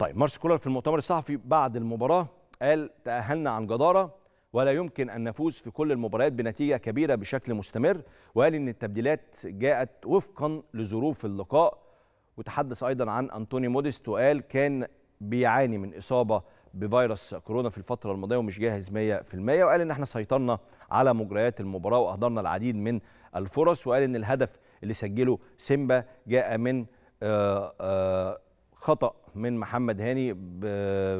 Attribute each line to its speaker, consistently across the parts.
Speaker 1: طيب مارس كولر في المؤتمر الصحفي بعد المباراه قال تاهلنا عن جداره ولا يمكن ان نفوز في كل المباريات بنتيجه كبيره بشكل مستمر وقال ان التبديلات جاءت وفقا لظروف اللقاء وتحدث ايضا عن انطوني موديست وقال كان بيعاني من اصابه بفيروس كورونا في الفتره الماضيه ومش جاهز 100% وقال ان احنا سيطرنا على مجريات المباراه واهدرنا العديد من الفرص وقال ان الهدف اللي سجله سيمبا جاء من آآ آه، آآ آه، خطا من محمد هاني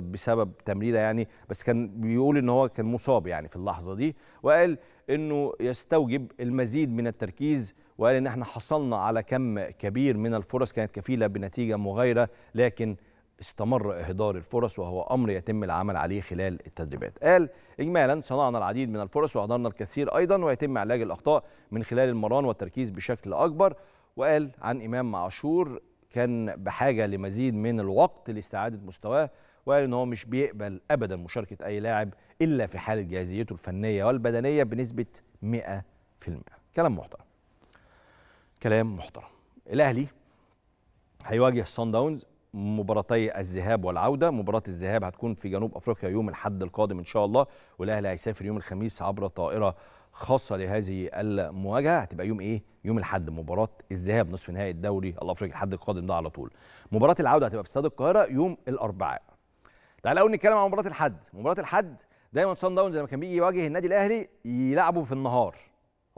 Speaker 1: بسبب تمريره يعني بس كان بيقول ان هو كان مصاب يعني في اللحظه دي وقال انه يستوجب المزيد من التركيز وقال ان احنا حصلنا على كم كبير من الفرص كانت كفيله بنتيجه مغايره لكن استمر اهدار الفرص وهو امر يتم العمل عليه خلال التدريبات. قال اجمالا صنعنا العديد من الفرص واهدرنا الكثير ايضا ويتم علاج الاخطاء من خلال المران والتركيز بشكل اكبر وقال عن امام عاشور كان بحاجه لمزيد من الوقت لاستعاده مستواه وقال ان هو مش بيقبل ابدا مشاركه اي لاعب الا في حاله جاهزيته الفنيه والبدنيه بنسبه 100% كلام محترم كلام محترم الاهلي هيواجه سان داونز مباراتي الذهاب والعوده مباراه الذهاب هتكون في جنوب افريقيا يوم الاحد القادم ان شاء الله والاهلي هيسافر يوم الخميس عبر طائره خاصه لهذه المواجهه هتبقى يوم ايه؟ يوم الاحد مباراه الذهاب نصف نهائي الدوري الافريقي الحد القادم ده على طول. مباراه العوده هتبقى في استاد القاهره يوم الاربعاء. تعال الاول نتكلم عن مباراه الحد، مباراه الحد دايما صن داونز لما كان بيجي يواجه النادي الاهلي يلعبوا في النهار.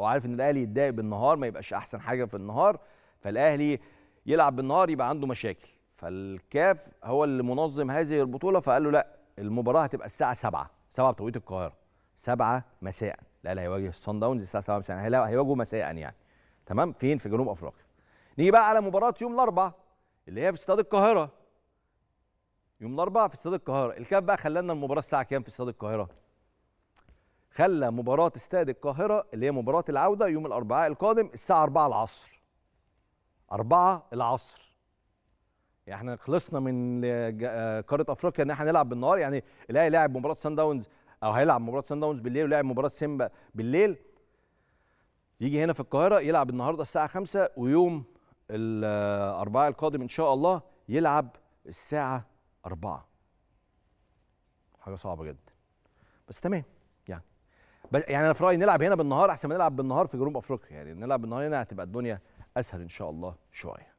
Speaker 1: هو عارف ان الاهلي يتضايق بالنهار ما يبقاش احسن حاجه في النهار فالاهلي يلعب بالنهار يبقى عنده مشاكل. فالكاف هو اللي منظم هذه البطوله فقال له لا المباراه هتبقى الساعه 7 7 بتوقيت القاهره 7 مساء الاهلي هيواجه صن داونز الساعه 7 مساء هيواجهوا مساء يعني تمام فين في جنوب افريقيا نيجي بقى على مباراه يوم الاربعاء اللي هي في استاد القاهره يوم الاربعاء في استاد القاهره الكاب بقى خلى لنا المباراه الساعه كام في استاد القاهره خلى مباراه استاد القاهره اللي هي مباراه العوده يوم الاربعاء القادم الساعه 4 العصر 4 العصر يعني احنا خلصنا من آه، قاره افريقيا ان احنا نلعب بالنهار يعني الاهلي لعب مباراه سان داونز او هيلعب مباراه سان داونز بالليل ولاعب مباراه سيمبا بالليل يجي هنا في القاهره يلعب النهارده الساعه 5 ويوم الاربعاء القادم ان شاء الله يلعب الساعه 4 حاجه صعبه جدا بس تمام يعني يعني انا في رايي نلعب هنا بالنهار احسن ما نلعب بالنهار في جنوب افريقيا يعني نلعب بالنهار هنا هتبقى الدنيا اسهل ان شاء الله شويه